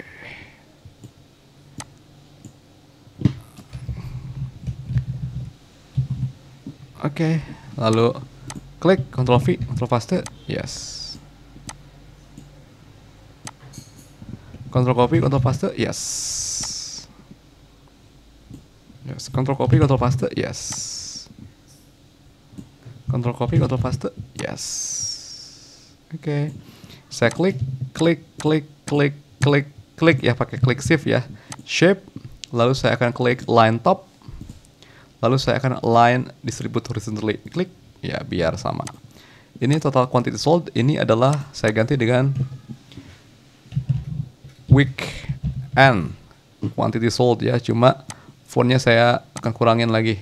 Oke, okay. lalu klik Ctrl V, Ctrl paste. Yes. Control copy, Control paste, yes. Yes, kontrol copy, Control paste, yes. Control copy, Control paste, yes. Oke. Okay. Saya klik, klik, klik, klik, klik, klik ya pakai klik shift ya. Shape, lalu saya akan klik line top. Lalu saya akan line distribute horizontally. Klik ya biar sama. Ini total quantity sold ini adalah saya ganti dengan Week weekend quantity sold ya cuma fontnya saya akan kurangin lagi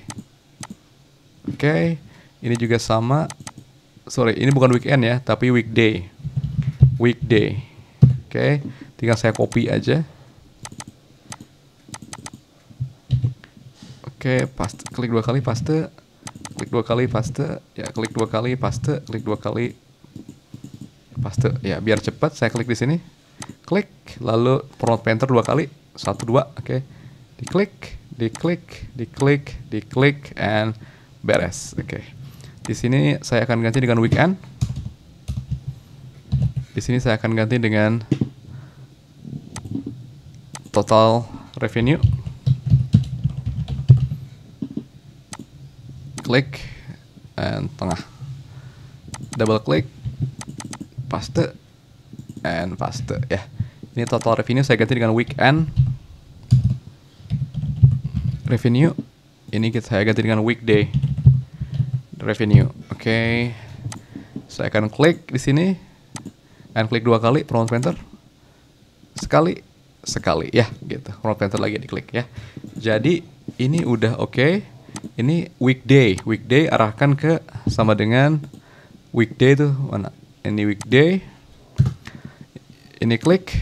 oke okay. ini juga sama sorry ini bukan weekend ya tapi weekday weekday oke okay. tinggal saya copy aja oke okay, paste klik dua kali paste klik dua kali paste ya klik dua kali paste klik dua kali paste ya biar cepat saya klik di sini klik lalu promote painter dua kali satu dua oke okay. diklik diklik diklik diklik and beres oke okay. di sini saya akan ganti dengan weekend di sini saya akan ganti dengan total revenue klik and tengah double klik paste and paste ya. Ini total revenue saya ganti dengan weekend revenue. Ini kita saya ganti dengan weekday revenue. Oke. Okay. Saya akan klik di sini and klik dua kali prompt enter. Sekali sekali ya gitu. Prompt enter lagi diklik ya. Jadi ini udah oke. Okay. Ini weekday. Weekday arahkan ke sama dengan weekday tuh mana? Ini weekday ini klik,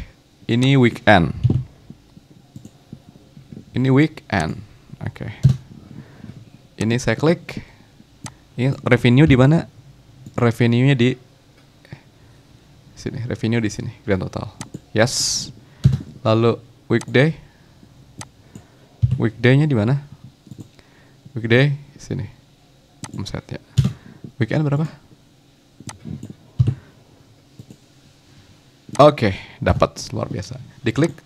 ini weekend. Ini weekend. Oke. Okay. Ini saya klik. Ini revenue di mana? Revenue-nya di sini, revenue di sini, grand total. Yes. Lalu weekday. Weekday-nya di mana? Weekday sini. ya Weekend berapa? Oke, okay, dapat luar biasa. Diklik,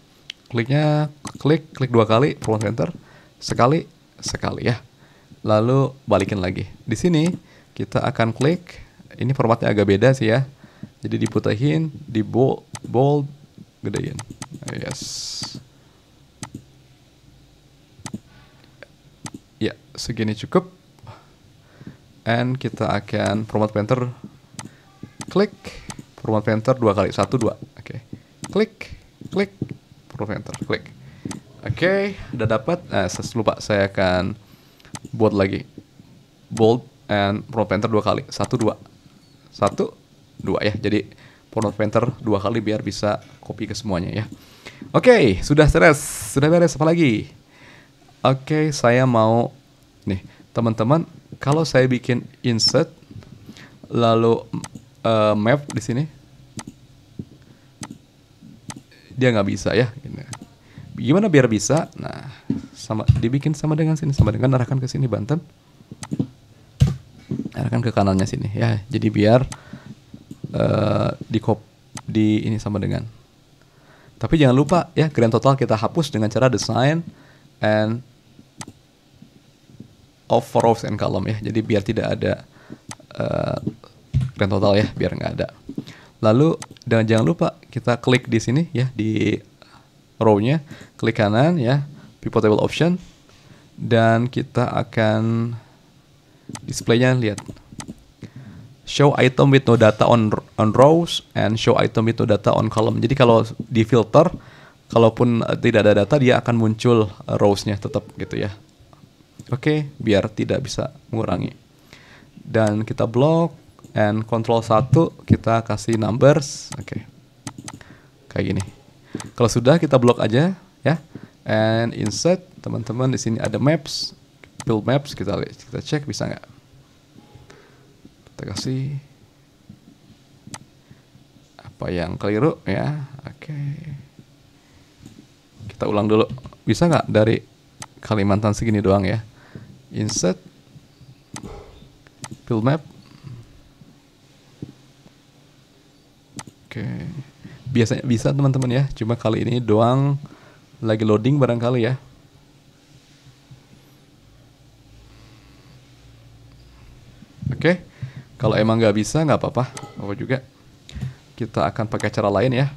kliknya klik klik dua kali front center, sekali sekali ya. Lalu balikin lagi. Di sini kita akan klik. Ini formatnya agak beda sih ya. Jadi diputahin, di bold, bold gedein. Yes. Ya, segini cukup. And kita akan format painter klik Format Venter dua kali. Satu, dua. Oke. Okay. Klik, klik, Format Venter klik. Oke, okay, udah dapat. Nah, eh, saya lupa, saya akan buat lagi. Bold and Format Venter dua kali. Satu, dua. Satu, dua ya. Jadi Format Venter dua kali biar bisa copy ke semuanya ya. Oke, okay, sudah beres. Sudah beres, apa lagi? Oke, okay, saya mau... Nih, teman-teman, kalau saya bikin insert, lalu uh, map di sini, dia nggak bisa ya gimana biar bisa nah sama dibikin sama dengan sini sama dengan arahkan ke sini Banten arahkan ke kanannya sini ya jadi biar uh, di kop di ini sama dengan tapi jangan lupa ya grand total kita hapus dengan cara design and of for rows and column ya jadi biar tidak ada uh, grand total ya biar nggak ada lalu dan jangan lupa kita klik di sini ya di rownya, klik kanan ya, pivot table option dan kita akan displaynya lihat show item with no data on on rows and show item with no data on column. Jadi kalau di filter kalaupun eh, tidak ada data dia akan muncul eh, rows-nya tetap gitu ya. Oke, okay, biar tidak bisa mengurangi. Dan kita blok and control 1 kita kasih numbers oke okay. kayak gini kalau sudah kita blok aja ya and insert teman-teman di sini ada maps build maps kita kita cek bisa nggak kita kasih apa yang keliru ya oke okay. kita ulang dulu bisa nggak dari Kalimantan segini doang ya insert build map Oke. Biasanya bisa teman-teman ya, cuma kali ini doang lagi loading barangkali ya. Oke. Kalau emang nggak bisa nggak apa-apa, apa juga. Kita akan pakai cara lain ya.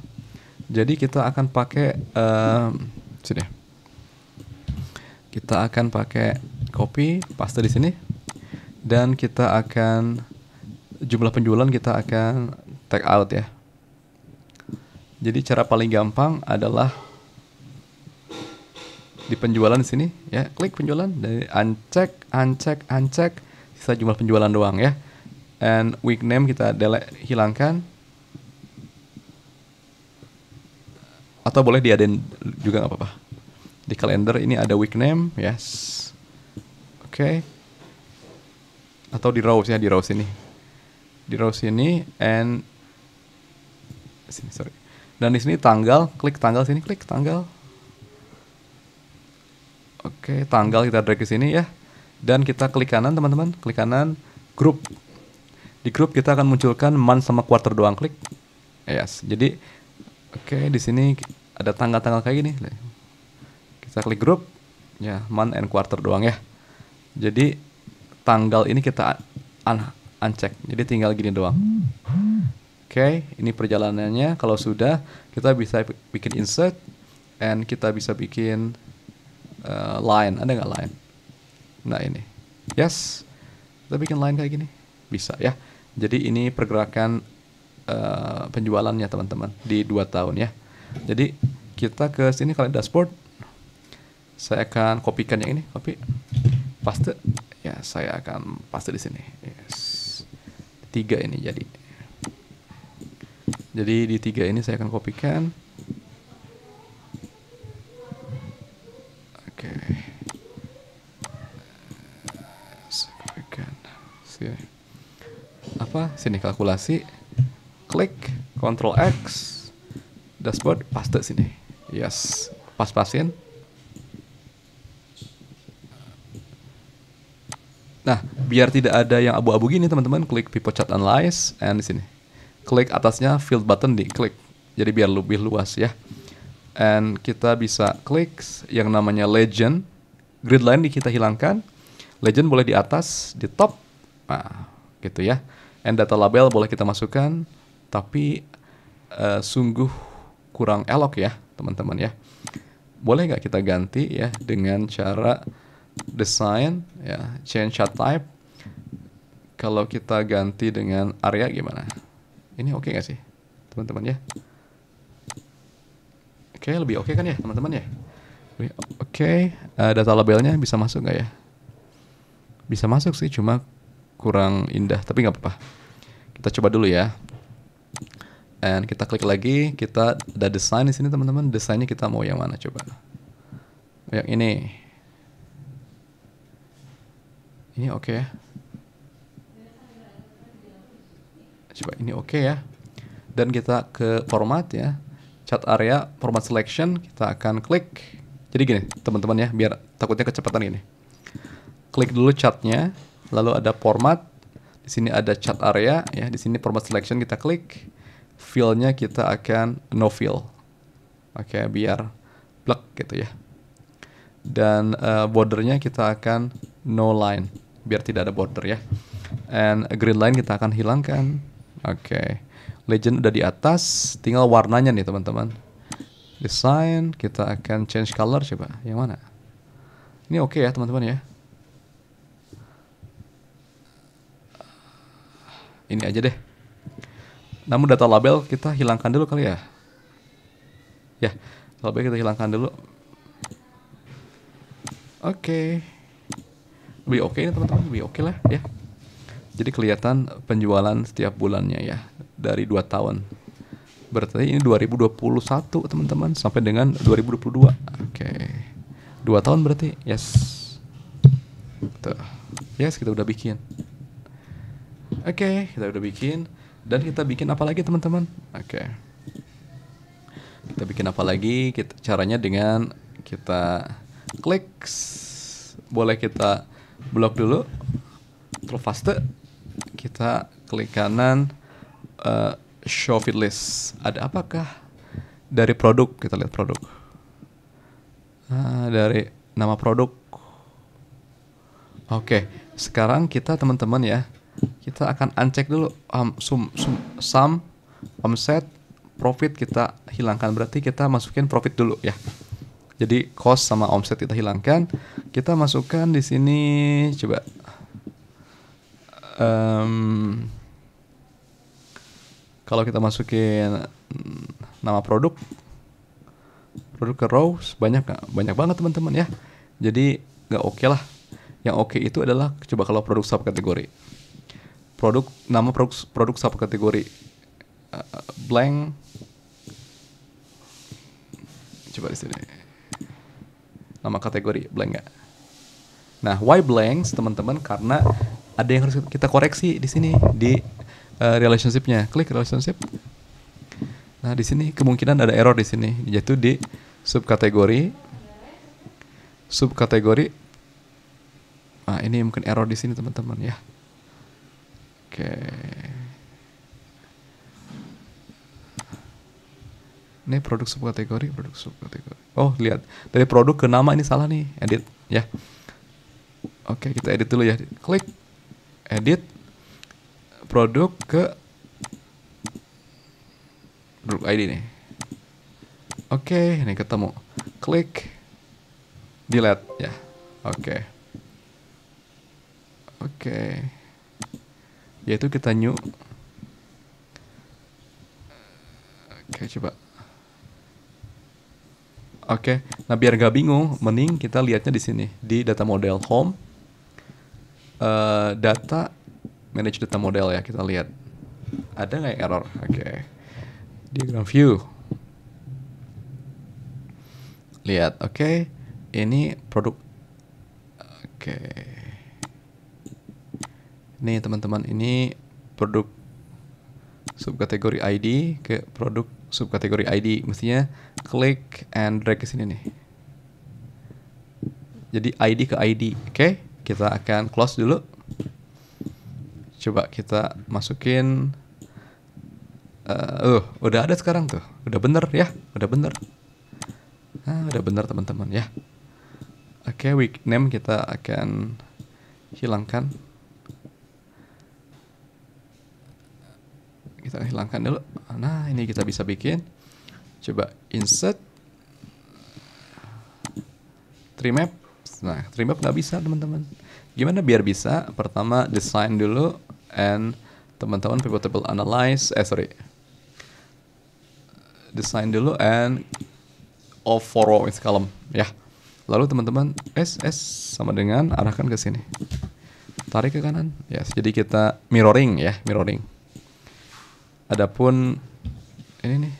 Jadi kita akan pakai um, sini. Kita akan pakai copy paste di sini dan kita akan jumlah penjualan kita akan take out ya. Jadi cara paling gampang adalah di penjualan di sini ya, klik penjualan dari uncheck, uncheck, uncheck sisa jumlah penjualan doang ya. And week name kita delete hilangkan. Atau boleh diadain juga nggak apa-apa. Di kalender ini ada week name, yes. Oke. Okay. Atau di rows ya, di rows ini. Di rows ini and sini sorry dan di sini tanggal, klik tanggal sini, klik tanggal. Oke, tanggal kita drag ke sini ya. Dan kita klik kanan teman-teman, klik kanan grup. Di grup kita akan munculkan man sama quarter doang, klik. Yes. Jadi oke, di sini ada tanggal-tanggal kayak gini. Kita klik grup. Ya, man and quarter doang ya. Jadi tanggal ini kita un uncheck. Jadi tinggal gini doang okay, ini perjalanannya. Kalau sudah, kita bisa bikin insert and kita bisa bikin uh, line. Ada nggak line? Nah ini, yes, kita bikin line kayak gini, bisa ya. Jadi ini pergerakan uh, penjualannya teman-teman di dua tahun ya. Jadi kita ke sini kalian dashboard, saya akan kopikan yang ini, copy, paste. Ya, saya akan paste di sini. Yes. Tiga ini jadi. Jadi di tiga ini saya akan kopikan. Oke. Okay. kopikan. Sini. Apa? Sini kalkulasi. Klik Ctrl X. Dashboard paste sini. Yes. Pas-pasin. Nah, biar tidak ada yang abu-abu gini teman-teman, klik pivot chart analyze and di sini klik atasnya field button di klik, Jadi biar lebih luas ya. And kita bisa klik yang namanya legend. Grid line di kita hilangkan. Legend boleh di atas, di top. Nah, gitu ya. And data label boleh kita masukkan, tapi uh, sungguh kurang elok ya, teman-teman ya. Boleh nggak kita ganti ya dengan cara design ya, change chart type. Kalau kita ganti dengan area gimana? Ini oke okay gak sih, teman-teman ya? Oke, okay, lebih oke okay kan ya, teman-teman ya? Oke, okay. uh, eh, data labelnya bisa masuk nggak ya? Bisa masuk sih, cuma kurang indah, tapi nggak apa-apa. Kita coba dulu ya. And kita klik lagi, kita ada desain di sini teman-teman. Desainnya kita mau yang mana coba? Yang ini. Ini oke okay ya? coba ini oke okay ya dan kita ke format ya chat area format selection kita akan klik jadi gini teman-teman ya biar takutnya kecepatan ini klik dulu chatnya lalu ada format di sini ada chat area ya di sini format selection kita klik fillnya kita akan no fill oke okay, biar plug gitu ya dan uh, bordernya kita akan no line biar tidak ada border ya and green line kita akan hilangkan Oke. Okay. Legend udah di atas, tinggal warnanya nih teman-teman. Design, kita akan change color coba. Yang mana? Ini oke okay ya teman-teman ya. Ini aja deh. Namun data label kita hilangkan dulu kali ya. Ya, label kita hilangkan dulu. Oke. Okay. Lebih oke okay ini teman-teman, lebih oke okay lah ya. Jadi kelihatan penjualan setiap bulannya ya dari dua tahun. Berarti ini 2021 teman-teman sampai dengan 2022. Oke. Okay. Dua tahun berarti. Yes. Tuh. Yes, kita udah bikin. Oke, okay, kita udah bikin dan kita bikin apa lagi teman-teman? Oke. Okay. Kita bikin apa lagi? Kita caranya dengan kita klik boleh kita blok dulu terus faster kita klik kanan uh, show fit list. Ada apakah dari produk? Kita lihat produk. uh, dari nama produk. Oke, okay. sekarang kita teman-teman ya, kita akan uncheck dulu um, sum, sum, sum, omset, profit kita hilangkan. Berarti kita masukin profit dulu ya. Jadi cost sama omset kita hilangkan. Kita masukkan di sini coba um, kalau kita masukin nama produk produk ke rows banyak banyak banget teman-teman ya jadi nggak oke okay lah yang oke okay itu adalah coba kalau produk sub kategori. produk nama produk produk kategori uh, eh, blank coba di sini nama kategori blank nggak nah why blanks teman-teman karena ada yang harus kita koreksi di sini di uh, relationshipnya. Klik relationship. Nah di sini kemungkinan ada error di sini yaitu di subkategori subkategori. Nah ini mungkin error di sini teman-teman ya. Oke. Ini produk subkategori, produk subkategori. Oh lihat dari produk ke nama ini salah nih edit ya. Oke kita edit dulu ya. Klik edit produk ke produk ID nih. Oke, okay, ini ketemu. Klik delete ya. Yeah. Oke. Okay. Oke. Okay. Yaitu kita new. Oke, okay, coba. Oke, okay. nah biar gak bingung, mending kita lihatnya di sini di data model home Eh, data manage data model ya kita lihat ada nggak error oke okay. diagram view lihat oke okay. ini produk oke okay. ini teman-teman ini produk subkategori ID ke produk subkategori ID mestinya klik and drag ke sini nih jadi ID ke ID oke okay? kita akan close dulu coba kita masukin uh, uh udah ada sekarang tuh udah bener ya udah bener ah udah bener teman-teman ya oke okay, week name kita akan hilangkan kita hilangkan dulu nah ini kita bisa bikin coba insert trimap Nah, terima nggak bisa teman-teman. Gimana biar bisa? Pertama design dulu and teman-teman pivotable analyze, eh sorry, design dulu and of four row with column ya. Lalu teman-teman S S sama dengan arahkan ke sini. Tarik ke kanan. Ya, yes, jadi kita mirroring ya, mirroring. Adapun ini nih.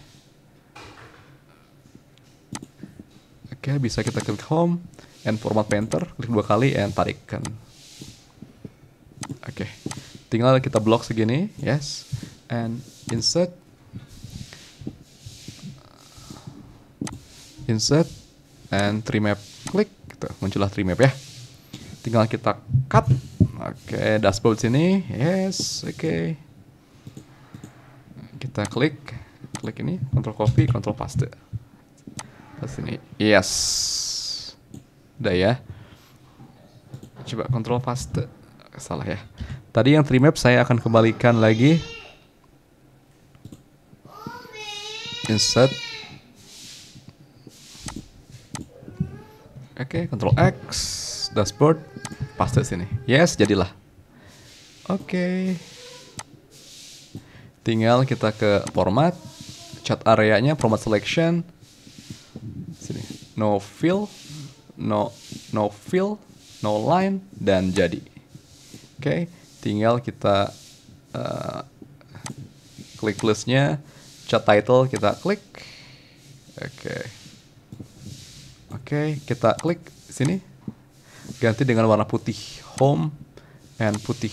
Oke, bisa kita klik home and format painter klik dua kali and tarikkan. oke okay. tinggal kita blok segini yes and insert insert and trim map klik gitu muncullah trim map ya tinggal kita cut oke okay, dashboard sini yes oke okay. kita klik klik ini control copy control paste Pas ini yes Udah ya. Coba kontrol paste. Salah ya. Tadi yang trimap saya akan kembalikan lagi. Insert. Oke, okay, kontrol X, dashboard, paste sini. Yes, jadilah. Oke. Okay. Tinggal kita ke format, Chat areanya, format selection. Sini, no fill no no fill, no line dan jadi. Oke, okay? tinggal kita uh, klik plusnya chat title kita klik. Oke. Okay. Oke, okay, kita klik sini. Ganti dengan warna putih home and putih.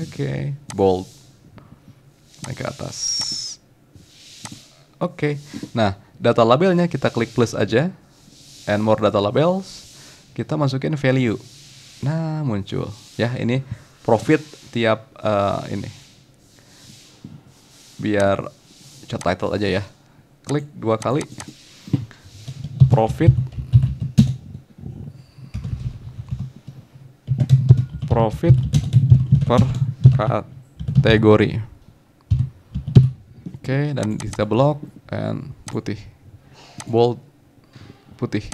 Oke, okay, bold. Naik ke atas. Oke. Okay. Nah, data labelnya kita klik plus aja and more data labels, kita masukin value. Nah, muncul ya ini profit tiap uh, ini. Biar chat title aja ya. Klik dua kali. Profit profit per kategori. Oke, okay, dan kita blok and putih. Bold putih.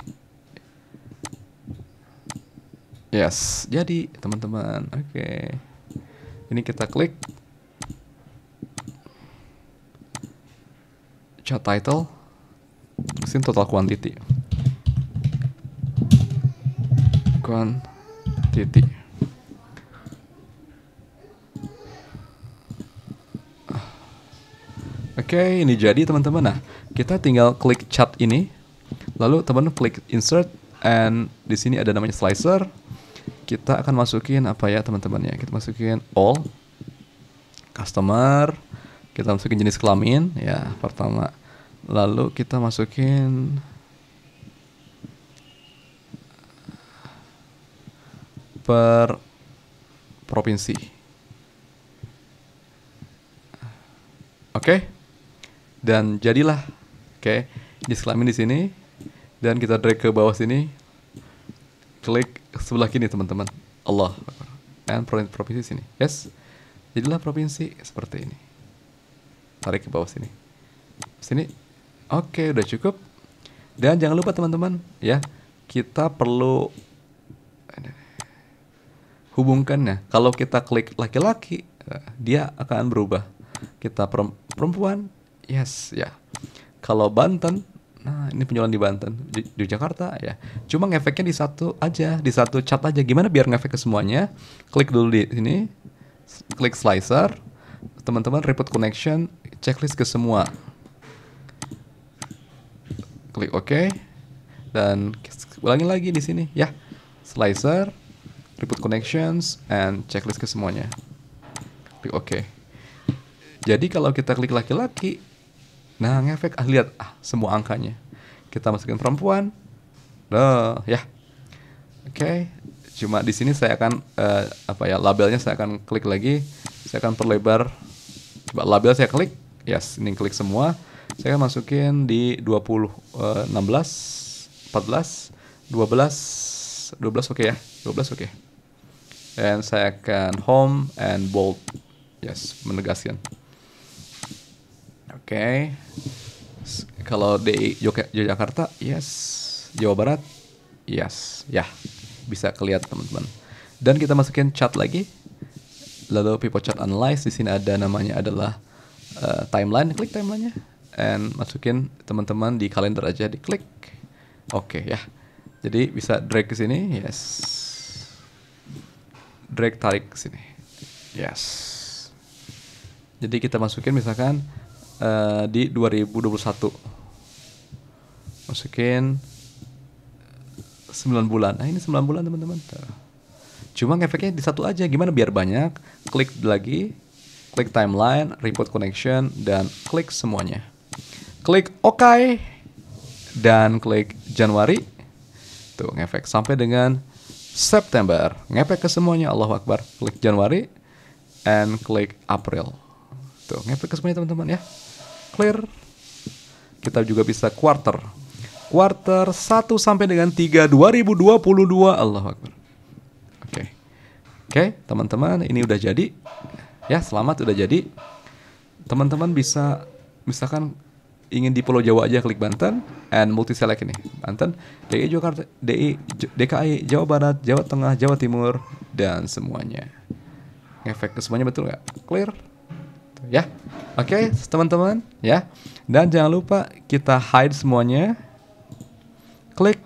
Yes, jadi teman-teman, oke. Okay. Ini kita klik chat title, mesin total quantity. Quantity. Oke, okay, ini jadi teman-teman. Nah, kita tinggal klik chat ini Lalu teman teman klik insert and di sini ada namanya slicer. Kita akan masukin apa ya teman-teman ya? Kita masukin all customer. Kita masukin jenis kelamin ya pertama. Lalu kita masukin per provinsi. Oke. Okay? Dan jadilah oke, okay, jenis kelamin di sini dan kita drag ke bawah sini klik sebelah kini teman-teman Allah dan provinsi sini yes jadilah provinsi seperti ini tarik ke bawah sini sini oke okay, udah cukup dan jangan lupa teman-teman ya kita perlu hubungkannya kalau kita klik laki-laki dia akan berubah kita perempuan yes ya kalau Banten nah ini penjualan di Banten di, di Jakarta ya cuma efeknya di satu aja di satu cat aja gimana biar ngefek ke semuanya klik dulu di sini klik slicer teman-teman report connection checklist ke semua klik OK dan ulangi lagi di sini ya slicer report connections and checklist ke semuanya klik OK jadi kalau kita klik laki-laki Nah ngefek ah lihat ah semua angkanya. Kita masukin perempuan. Duh, ya. Oke, okay. cuma di sini saya akan uh, apa ya labelnya saya akan klik lagi. Saya akan perlebar. Coba label saya klik. Yes, ini klik semua. Saya akan masukin di 20 uh, 16 14 12 12 oke okay ya. 12 oke. Okay. Dan saya akan home and bold. Yes, menegaskan okay. kalau di Yogyakarta yes Jawa Barat yes ya yeah. bisa kelihatan teman-teman dan kita masukin chat lagi lalu people chat analyze di sini ada namanya adalah uh, timeline klik timelinenya and masukin teman-teman di kalender aja diklik oke okay, ya yeah. jadi bisa drag ke sini yes drag tarik ke sini yes jadi kita masukin misalkan uh, di 2021 masukin 9 bulan nah ini 9 bulan teman-teman cuma efeknya di satu aja gimana biar banyak klik lagi klik timeline report connection dan klik semuanya klik OK dan klik Januari tuh ngefek sampai dengan September ngefek ke semuanya Allah Akbar klik Januari and klik April tuh ngefek ke semuanya teman-teman ya clear kita juga bisa quarter quarter 1 sampai dengan 3 2022 Allah Akbar oke okay. oke okay, teman-teman ini udah jadi ya selamat udah jadi teman-teman bisa misalkan ingin di Pulau Jawa aja klik Banten and multi select ini Banten DKI e Jakarta DI e DKI e, Jawa Barat Jawa Tengah Jawa Timur dan semuanya efek ke semuanya betul nggak clear ya. Oke, okay, teman-teman, ya. Dan jangan lupa kita hide semuanya. Klik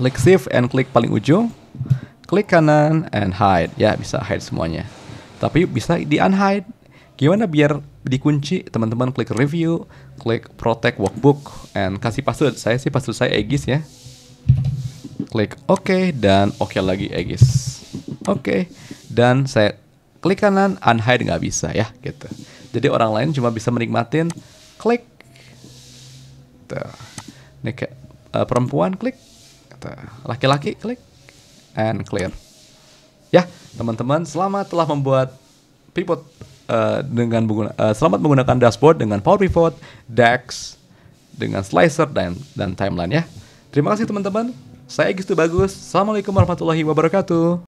klik save and klik paling ujung. Klik kanan and hide. Ya, bisa hide semuanya. Tapi bisa di unhide. Gimana biar dikunci? Teman-teman klik review, klik protect workbook and kasih password. Saya sih password saya Aegis ya. Klik oke okay, dan oke okay lagi Aegis. Oke. Okay. Dan saya klik kanan unhide nggak bisa ya gitu jadi orang lain cuma bisa menikmatin klik tuh kayak uh, perempuan klik laki-laki klik and clear ya teman-teman selamat telah membuat pivot uh, dengan menggunakan uh, eh, selamat menggunakan dashboard dengan power pivot DAX, dengan slicer dan dan timeline ya terima kasih teman-teman saya Gistu Bagus. Assalamualaikum warahmatullahi wabarakatuh.